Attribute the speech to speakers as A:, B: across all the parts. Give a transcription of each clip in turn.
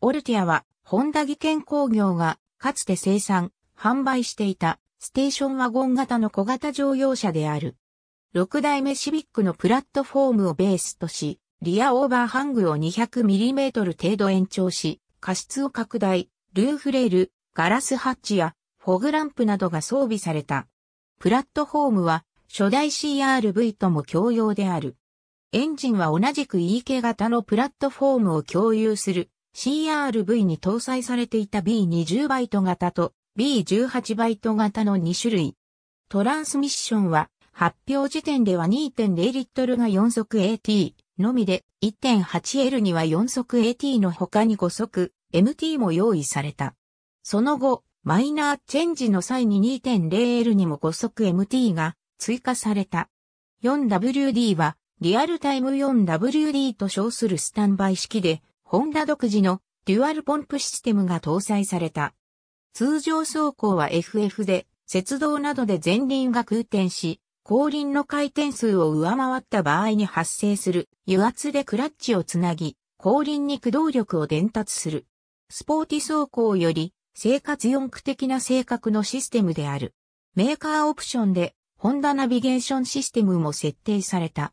A: オルティアは、ホンダ技研工業が、かつて生産、販売していた、ステーションワゴン型の小型乗用車である。6代目シビックのプラットフォームをベースとし、リアオーバーハングを 200mm 程度延長し、加湿を拡大、ルーフレール、ガラスハッチや、フォグランプなどが装備された。プラットフォームは、初代 CRV とも共用である。エンジンは同じく E k 型のプラットフォームを共有する CRV に搭載されていた B20 バイト型と B18 バイト型の2種類。トランスミッションは発表時点では2.0リットルが4速 AT のみで 1.8L には4速 AT の他に5速 MT も用意された。その後、マイナーチェンジの際に 2.0L にも5速 MT が追加された。4WD はリアルタイム 4WD と称するスタンバイ式でホンダ独自のデュアルポンプシステムが搭載された。通常走行は FF で、雪道などで前輪が空転し、後輪の回転数を上回った場合に発生する油圧でクラッチをつなぎ、後輪に駆動力を伝達する。スポーティ走行より生活四駆的な性格のシステムである。メーカーオプションで、ホンダナビゲーションシステムも設定された。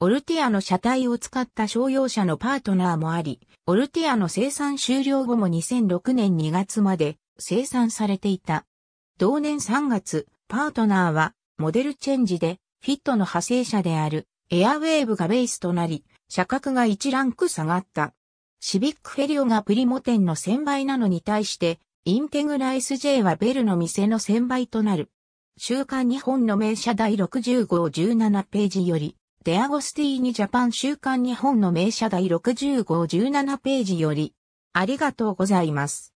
A: オルティアの車体を使った商用車のパートナーもあり、オルティアの生産終了後も2006年2月まで生産されていた。同年3月、パートナーはモデルチェンジでフィットの派生車であるエアウェーブがベースとなり、車格が1ランク下がった。シビックフェリオがプリモ店の1000倍なのに対して、インテグラ SJ はベルの店の1000倍となる。週刊日本の名車第6 5号17ページより、デアゴスティーニジャパン週刊日本の名社第60号17ページより、ありがとうございます。